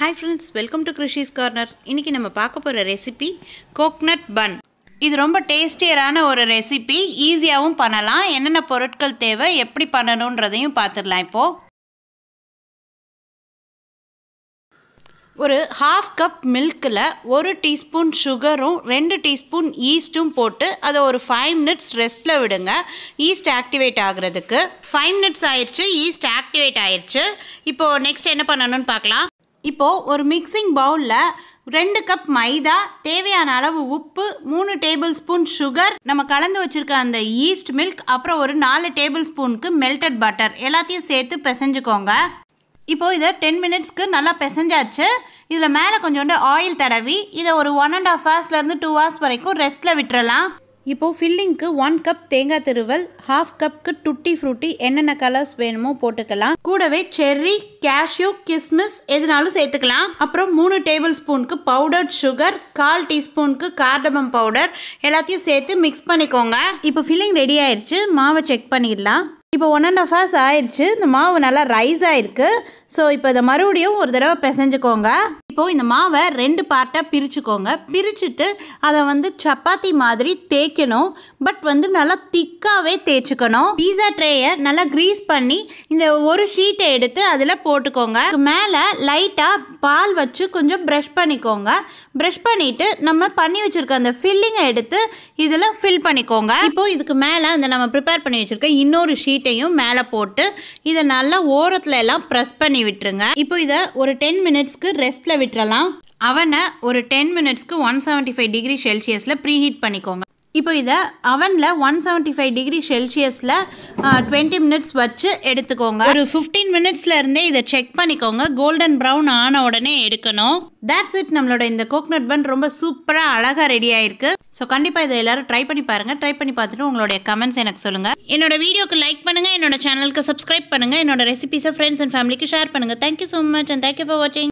hi friends welcome to Krishi's corner இன்றைக்கி நம்ம பார்க்க போகிற ரெசிபி கோக்னட் பன் இது ரொம்ப டேஸ்டியரான ஒரு ரெசிபி ஈஸியாகவும் பண்ணலாம் என்னென்ன பொருட்கள் தேவை எப்படி பண்ணணுன்றதையும் பார்த்துடலாம் இப்போது ஒரு ஹாஃப் கப் மில்கில் ஒரு டீஸ்பூன் சுகரும் ரெண்டு டீஸ்பூன் ஈஸ்ட்டும் போட்டு அதை ஒரு ஃபைவ் மினிட்ஸ் ரெஸ்ட்டில் விடுங்க ஈஸ்ட் ஆக்டிவேட் ஆகிறதுக்கு ஃபைவ் மினிட்ஸ் ஆயிடுச்சு ஈஸ்ட் ஆக்டிவேட் ஆயிடுச்சு இப்போது நெக்ஸ்ட் என்ன பண்ணணும்னு பார்க்கலாம் இப்போது ஒரு மிக்சிங் பவுலில் ரெண்டு கப் மைதா தேவையான அளவு உப்பு மூணு டேபிள் ஸ்பூன் சுகர் நம்ம கலந்து வச்சுருக்க அந்த ஈஸ்ட் மில்க் அப்புறம் ஒரு நாலு டேபிள் ஸ்பூனுக்கு மெல்டட் பட்டர் எல்லாத்தையும் சேர்த்து பிசைஞ்சுக்கோங்க இப்போது இதை டென் மினிட்ஸ்க்கு நல்லா பிசைஞ்சாச்சு இதில் மேலே கொஞ்சோண்டு ஆயில் தடவி இதை ஒரு ஒன் அண்ட் ஆஃப் ஹவர்ஸ்லேருந்து டூ ஹவர்ஸ் வரைக்கும் ரெஸ்ட்டில் விட்டுறலாம் இப்போது ஃபில்லிங்க்கு ஒன் கப் தேங்காய் திருவல் ஹாஃப் கப்க்கு டுட்டி ஃப்ரூட்டி என்னென்ன கலர்ஸ் வேணுமோ போட்டுக்கலாம் கூடவே செர்ரி கேஷ்யூ கிஸ்மிஸ் எதுனாலும் சேர்த்துக்கலாம் அப்புறம் மூணு டேபிள் ஸ்பூனுக்கு பவுடர் சுகர் கால் டீஸ்பூனுக்கு கார்டமம் பவுடர் எல்லாத்தையும் சேர்த்து மிக்ஸ் பண்ணிக்கோங்க இப்போ ஃபில்லிங் ரெடி ஆயிடுச்சு மாவை செக் பண்ணிடலாம் இப்போ ஒன் அண்ட் ஆஃப் ஹவர்ஸ் ஆயிடுச்சு இந்த மாவு நல்லா ரைஸ் ஆயிருக்கு ஸோ இப்போ இதை மறுபடியும் ஒரு தடவை பிசைஞ்சுக்கோங்க இப்போது இந்த மாவை ரெண்டு பார்ட்டாக பிரிச்சுக்கோங்க பிரிச்சுட்டு அதை வந்து சப்பாத்தி மாதிரி தேய்க்கணும் பட் வந்து நல்லா திக்காகவே தேய்ச்சிக்கணும் பீஸா ட்ரேயை நல்லா க்ரீஸ் பண்ணி இந்த ஒரு ஷீட்டை எடுத்து அதில் போட்டுக்கோங்க மேலே லைட்டாக பால் வச்சு கொஞ்சம் ப்ரஷ் பண்ணிக்கோங்க ப்ரஷ் பண்ணிவிட்டு நம்ம பண்ணி வச்சுருக்க அந்த ஃபில்லிங்கை எடுத்து இதில் ஃபில் பண்ணிக்கோங்க இப்போது இதுக்கு மேலே அந்த நம்ம ப்ரிப்பேர் பண்ணி வச்சுருக்க இன்னொரு ஷீட்டையும் மேலே போட்டு இதை நல்லா ஓரத்தில் எல்லாம் ப்ரெஸ் பண்ணி விட்டுருங்க இப்போ இதை ஒரு டென் மினிட்ஸ்க்கு ரெஸ்ட்டில் விட்டுறலாம் அவனை ஒரு டென் மினிட்ஸ்க்கு ஒன் செவன்ட்டி ஃபைவ் டிகிரி செல்சியஸில் ப்ரீஹீட் பண்ணிக்கோங்க இப்போ இதை அவனில் ஒன் செவன்ட்டி ஃபைவ் டிகிரி செல்சியஸில் டுவெண்ட்டி மினிட்ஸ் வச்சு எடுத்துக்கோங்க ஒரு ஃபிஃப்டீன் மினிட்ஸில் இருந்தே இதை செக் பண்ணிக்கோங்க கோல்டன் ப்ரௌன் ஆன உடனே எடுக்கணும் தேட்ஸ் இட் நம்மளோட இந்த கோக்னட் பன் ரொம்ப சூப்பராக அழகாக ரெடி ஆயிருக்கு ஸோ கண்டிப்பாக இதை எல்லாரும் ட்ரை பண்ணி பாருங்கள் ட்ரை பண்ணி பார்த்துட்டு உங்களுடைய கமெண்ட்ஸ் எனக்கு சொல்லுங்கள் என்னோட வீடியோக்கு லைக் பண்ணுங்கள் என்னோட சேனலுக்கு சப்ஸ்கிரைப் பண்ணுங்கள் என்னோட ரெசிபிஸை ஃப்ரெண்ட்ஸ் அண்ட் ஃபேமிலிக்கு ஷேர் பண்ணுங்கள் thank you so much and thank you for வாட்சிங்